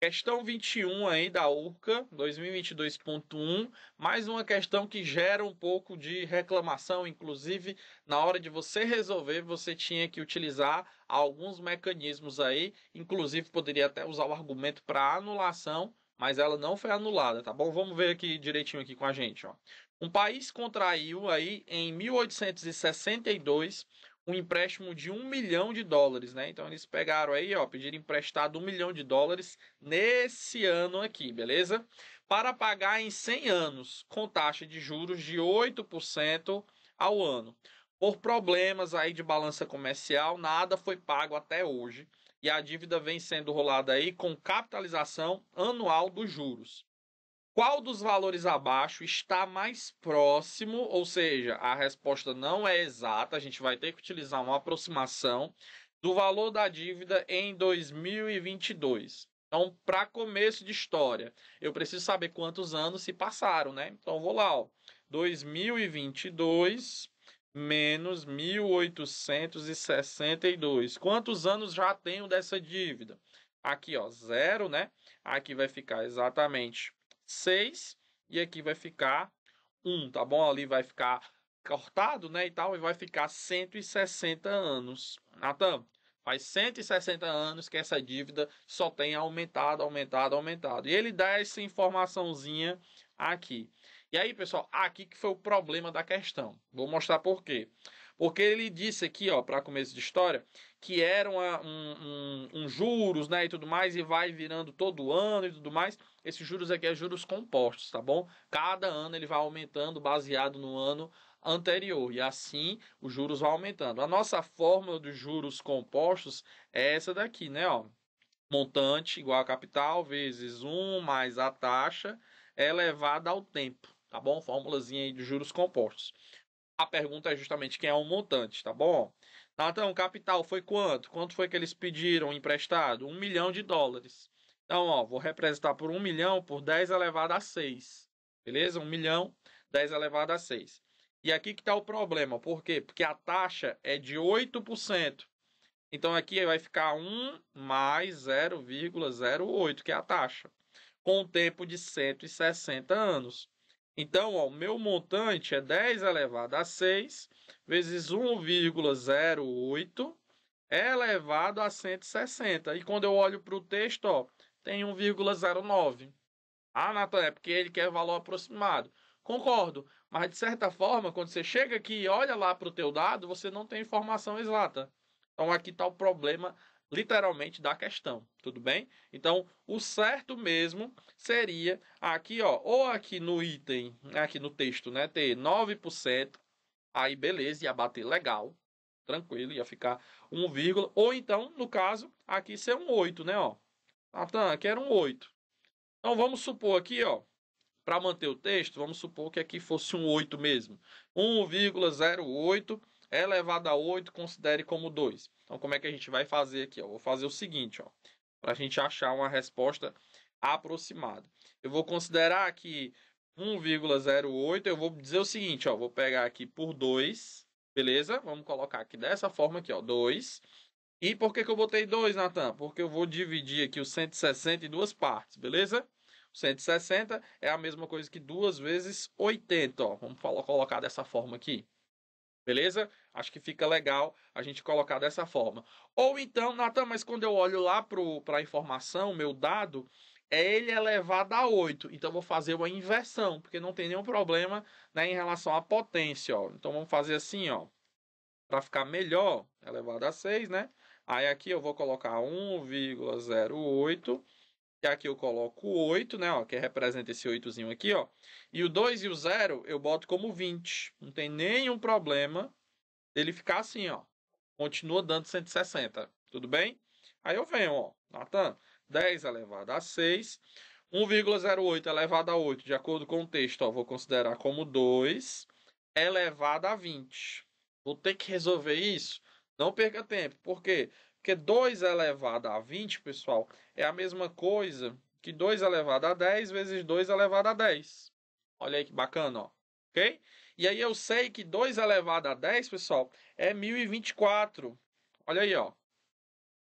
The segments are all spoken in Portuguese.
Questão 21 aí da URCA 2022.1, mais uma questão que gera um pouco de reclamação, inclusive na hora de você resolver, você tinha que utilizar alguns mecanismos aí, inclusive poderia até usar o argumento para anulação, mas ela não foi anulada, tá bom? Vamos ver aqui direitinho aqui com a gente, ó. Um país contraiu aí em 1862 um empréstimo de um milhão de dólares, né? Então eles pegaram aí, ó, pediram emprestado um milhão de dólares nesse ano aqui, beleza? Para pagar em 100 anos, com taxa de juros de 8% ao ano. Por problemas aí de balança comercial, nada foi pago até hoje. E a dívida vem sendo rolada aí com capitalização anual dos juros. Qual dos valores abaixo está mais próximo? Ou seja, a resposta não é exata, a gente vai ter que utilizar uma aproximação do valor da dívida em 2022. Então, para começo de história, eu preciso saber quantos anos se passaram, né? Então, vou lá, ó. 2022 menos 1862. Quantos anos já tenho dessa dívida? Aqui, ó, zero, né? Aqui vai ficar exatamente 6 e aqui vai ficar 1, tá bom? Ali vai ficar cortado, né, e tal, e vai ficar 160 anos. Natan, faz 160 anos que essa dívida só tem aumentado, aumentado, aumentado. E ele dá essa informaçãozinha aqui. E aí, pessoal, aqui que foi o problema da questão. Vou mostrar por quê. Porque ele disse aqui, ó, para começo de história, que era uma, um, um, um, juros, né, e tudo mais, e vai virando todo ano e tudo mais. Esses juros aqui é juros compostos, tá bom? Cada ano ele vai aumentando baseado no ano anterior e assim os juros vão aumentando. A nossa fórmula dos juros compostos é essa daqui, né, ó. Montante igual a capital vezes 1 mais a taxa elevada ao tempo, tá bom? Formulazinha aí de juros compostos. A pergunta é justamente quem é o montante, tá bom? Natão, capital foi quanto? Quanto foi que eles pediram emprestado? Um milhão de dólares. Então, ó, vou representar por um milhão por 10 elevado a 6. Beleza? Um milhão, 10 elevado a 6. E aqui que está o problema. Por quê? Porque a taxa é de 8%. Então aqui vai ficar 1 mais 0,08, que é a taxa, com um tempo de 160 anos. Então, o meu montante é 10 elevado a 6 vezes 1,08 elevado a 160. E quando eu olho para o texto, ó, tem 1,09. Ah, Natan, é porque ele quer valor aproximado. Concordo, mas de certa forma, quando você chega aqui e olha lá para o teu dado, você não tem informação exata. Então aqui está o problema literalmente da questão, tudo bem? Então, o certo mesmo seria aqui, ó, ou aqui no item, aqui no texto, né, ter 9%, aí beleza, ia bater legal, tranquilo, ia ficar 1, vírgula, ou então, no caso, aqui ser um 8, né, ó. Natan, aqui era um 8. Então, vamos supor aqui, ó, para manter o texto, vamos supor que aqui fosse um 8 mesmo. 1,08 é elevado a 8, considere como 2. Então, como é que a gente vai fazer aqui? Eu vou fazer o seguinte, para a gente achar uma resposta aproximada. Eu vou considerar que 1,08, eu vou dizer o seguinte, ó, vou pegar aqui por 2, beleza? Vamos colocar aqui dessa forma aqui, ó, 2. E por que, que eu botei 2, Natan? Porque eu vou dividir aqui o 160 em duas partes, beleza? 160 é a mesma coisa que duas vezes 80, ó. Vamos colocar dessa forma aqui. Beleza? Acho que fica legal a gente colocar dessa forma. Ou então, Natan, mas quando eu olho lá para a informação, meu dado, é ele elevado a 8. Então, vou fazer uma inversão, porque não tem nenhum problema né, em relação à potência. Ó. Então, vamos fazer assim, ó. Para ficar melhor, elevado a 6, né? Aí aqui eu vou colocar 1,08 e aqui eu coloco o 8, né, ó, que representa esse 8zinho aqui, ó. E o 2 e o 0 eu boto como 20. Não tem nenhum problema ele ficar assim, ó. Continua dando 160, tudo bem? Aí eu venho, ó, Natan, 10 elevado a 6, 1,08 elevado a 8, de acordo com o texto, ó, vou considerar como 2 elevado a 20. Vou ter que resolver isso? Não perca tempo, Por quê? Porque 2 elevado a 20, pessoal, é a mesma coisa que 2 elevado a 10 vezes 2 elevado a 10. Olha aí que bacana, ó. ok? E aí eu sei que 2 elevado a 10, pessoal, é 1024. Olha aí, ó.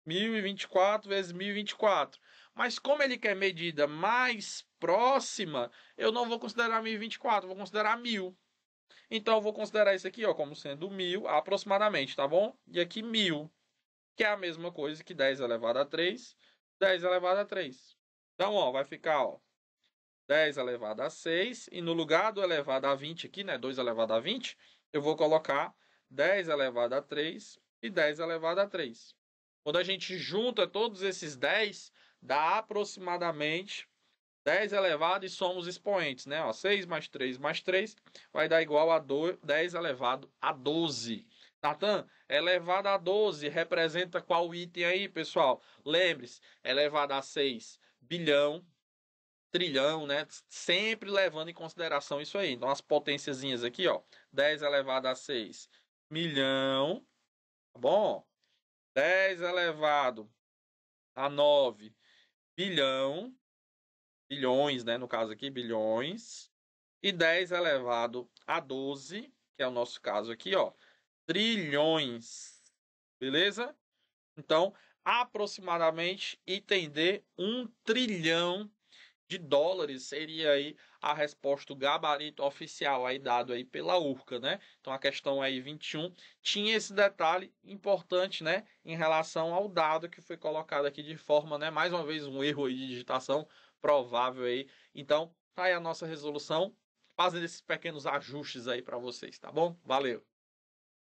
1024 vezes 1024. Mas como ele quer medida mais próxima, eu não vou considerar 1024, vou considerar 1000. Então eu vou considerar isso aqui, ó, como sendo 1000 aproximadamente, tá bom? E aqui 1000 que é a mesma coisa que 10 elevado a 3, 10 elevado a 3. Então, ó, vai ficar ó, 10 elevado a 6, e no lugar do elevado a 20 aqui, né, 2 elevado a 20, eu vou colocar 10 elevado a 3 e 10 elevado a 3. Quando a gente junta todos esses 10, dá aproximadamente 10 elevado e somos expoentes, né? Ó, 6 mais 3 mais 3 vai dar igual a 10 elevado a 12. Natan, elevado a 12 representa qual item aí, pessoal? Lembre-se, elevado a 6, bilhão, trilhão, né? Sempre levando em consideração isso aí. Então, as potenciazinhas aqui, ó. 10 elevado a 6, milhão, tá bom? 10 elevado a 9, bilhão, bilhões, né? No caso aqui, bilhões. E 10 elevado a 12, que é o nosso caso aqui, ó trilhões. Beleza? Então, aproximadamente, item D, trilhão de dólares seria aí a resposta, o gabarito oficial aí dado aí pela URCA, né? Então a questão aí 21 tinha esse detalhe importante, né, em relação ao dado que foi colocado aqui de forma, né, mais uma vez um erro aí de digitação provável aí. Então, tá aí a nossa resolução, fazendo esses pequenos ajustes aí para vocês, tá bom? Valeu.